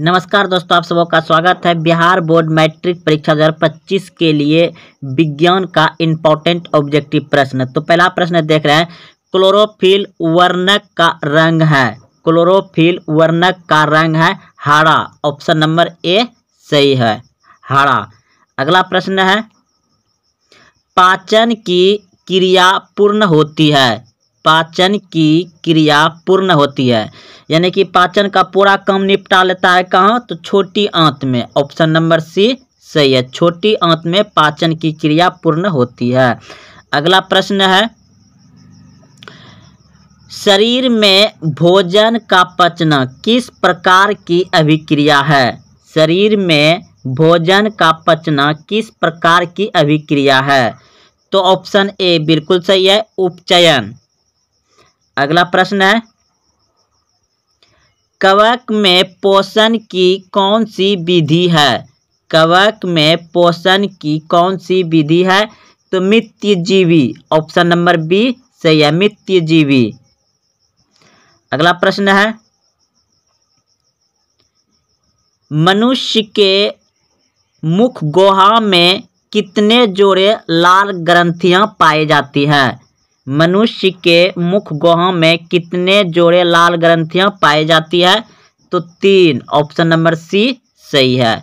नमस्कार दोस्तों आप सबों का स्वागत है बिहार बोर्ड मैट्रिक परीक्षा 2025 के लिए विज्ञान का इम्पोर्टेंट ऑब्जेक्टिव प्रश्न तो पहला प्रश्न देख रहे हैं क्लोरोफिल वर्णक का रंग है क्लोरोफिल वर्णक का रंग है हरा ऑप्शन नंबर ए सही है हरा अगला प्रश्न है पाचन की क्रिया पूर्ण होती है पाचन की क्रिया पूर्ण होती है यानी कि पाचन का पूरा काम निपटा लेता है कहाँ तो छोटी आंत में ऑप्शन नंबर सी सही है छोटी आंत में पाचन की क्रिया पूर्ण होती है अगला प्रश्न है शरीर में भोजन का पचना किस प्रकार की अभिक्रिया है शरीर में भोजन का पचना किस प्रकार की अभिक्रिया है तो ऑप्शन ए बिल्कुल सही है उपचयन अगला प्रश्न है कवक में पोषण की कौन सी विधि है कवक में पोषण की कौन सी विधि है तो मित्य जीवी ऑप्शन नंबर बी सही है मित्य जीवी अगला प्रश्न है मनुष्य के मुख गोहा में कितने जोड़े लाल ग्रंथियां पाई जाती हैं मनुष्य के गोहा में कितने जोड़े लाल ग्रंथियां पाई जाती है तो तीन ऑप्शन नंबर सी सही है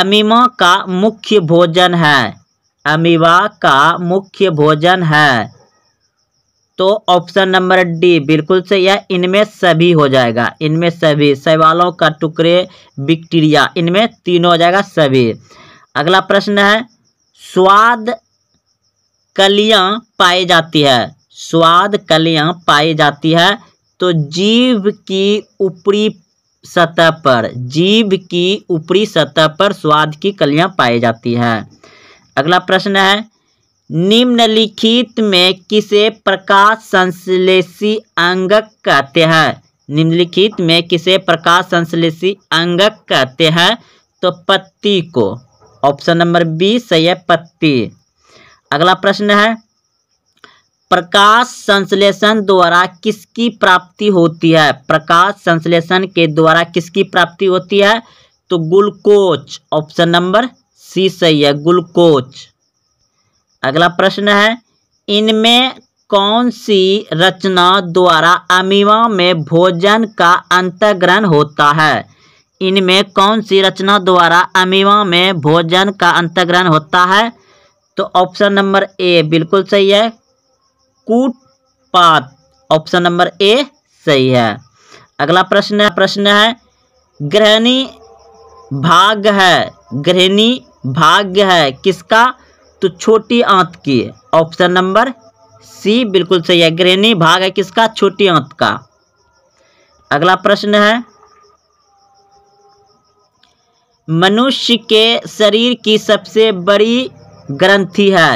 अमीमा का मुख्य भोजन है अमीबा का मुख्य भोजन है तो ऑप्शन नंबर डी बिल्कुल सही है इनमें सभी हो जाएगा इनमें सभी सवालों का टुकड़े बैक्टीरिया इनमें तीनों हो जाएगा सभी अगला प्रश्न है स्वाद कलियां पाई जाती है स्वाद कलियां पाई जाती है तो जीव की ऊपरी सतह पर जीव की ऊपरी सतह पर स्वाद की कलियां पाई जाती है अगला प्रश्न है निम्नलिखित में किसे प्रकाश संश्लेषी अंगक कहते हैं निम्नलिखित में किसे प्रकाश संश्लेषी अंगक कहते हैं तो पत्ती को ऑप्शन नंबर बी सही है पत्ती अगला प्रश्न है प्रकाश संश्लेषण द्वारा किसकी प्राप्ति होती है प्रकाश संश्लेषण के द्वारा किसकी प्राप्ति होती है तो ग्लूकोज ऑप्शन नंबर सी सही है ग्लूकोज अगला प्रश्न है इनमें कौन सी रचना द्वारा अमीवा में भोजन का अंतग्रहण होता है इनमें कौन सी रचना द्वारा अमीवा में भोजन का अंतग्रहण होता है तो ऑप्शन नंबर ए बिल्कुल सही है कूट पात ऑप्शन नंबर ए सही है अगला प्रश्न प्रश्न है ग्रहणी भाग है ग्रहणी भाग्य है किसका तो छोटी आंत की ऑप्शन नंबर सी बिल्कुल सही है ग्रहणी भाग है किसका छोटी आंत का अगला प्रश्न है मनुष्य के शरीर की सबसे बड़ी ग्रंथि है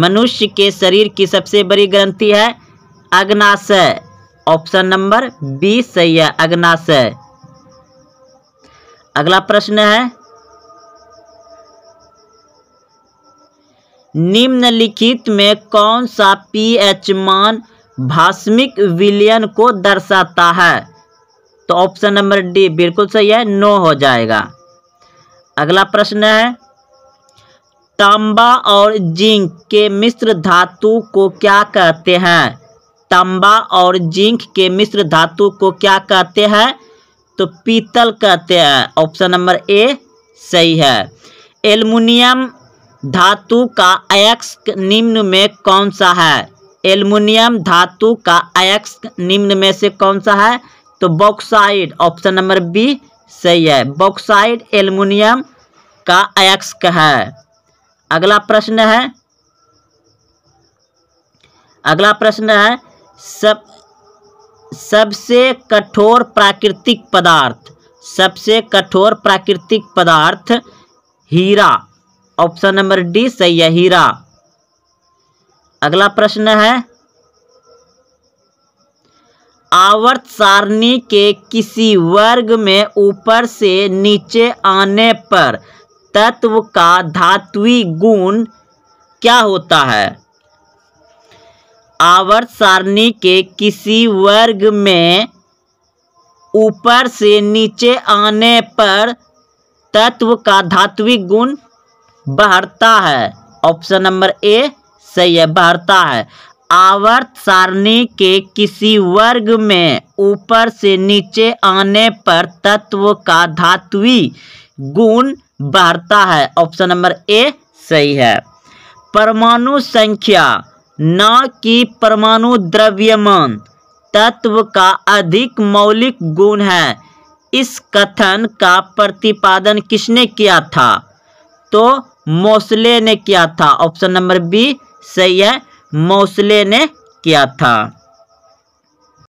मनुष्य के शरीर की सबसे बड़ी ग्रंथि है अग्नाशय ऑप्शन नंबर बी सही है अग्नाशय अगला प्रश्न है निम्नलिखित में कौन सा पीएच मान भास्मिक विलयन को दर्शाता है तो ऑप्शन नंबर डी बिल्कुल सही है नो हो जाएगा अगला प्रश्न है तांबा और जिंक के मिश्र धातु को क्या कहते हैं तांबा और जिंक के मिश्र धातु को क्या कहते हैं तो पीतल कहते हैं ऑप्शन नंबर ए सही है एल्युमिनियम धातु का अयक्ष निम्न में कौन सा है एल्युमिनियम धातु का अयक्ष निम्न में से कौन सा है तो बॉक्साइड ऑप्शन नंबर बी सही है बॉक्साइड एल्युमिनियम का अयस्क है अगला प्रश्न है अगला प्रश्न है सब सबसे कठोर प्राकृतिक पदार्थ सबसे कठोर प्राकृतिक पदार्थ हीरा ऑप्शन नंबर डी सही है हीरा अगला प्रश्न है आवर्त सारणी के किसी वर्ग में ऊपर से नीचे आने पर तत्व का धात्विक गुण क्या होता है आवर्त सारणी के किसी वर्ग में ऊपर से नीचे आने पर तत्व का धात्विक गुण बढ़ता है ऑप्शन नंबर ए सही है बढ़ता है आवर्त सारणी के किसी वर्ग में ऊपर से नीचे आने पर तत्व का धात्वी गुण बढ़ता है ऑप्शन नंबर ए सही है परमाणु संख्या न कि परमाणु द्रव्यमान तत्व का अधिक मौलिक गुण है इस कथन का प्रतिपादन किसने किया था तो मौसले ने किया था ऑप्शन नंबर बी सही है मौसले ने किया था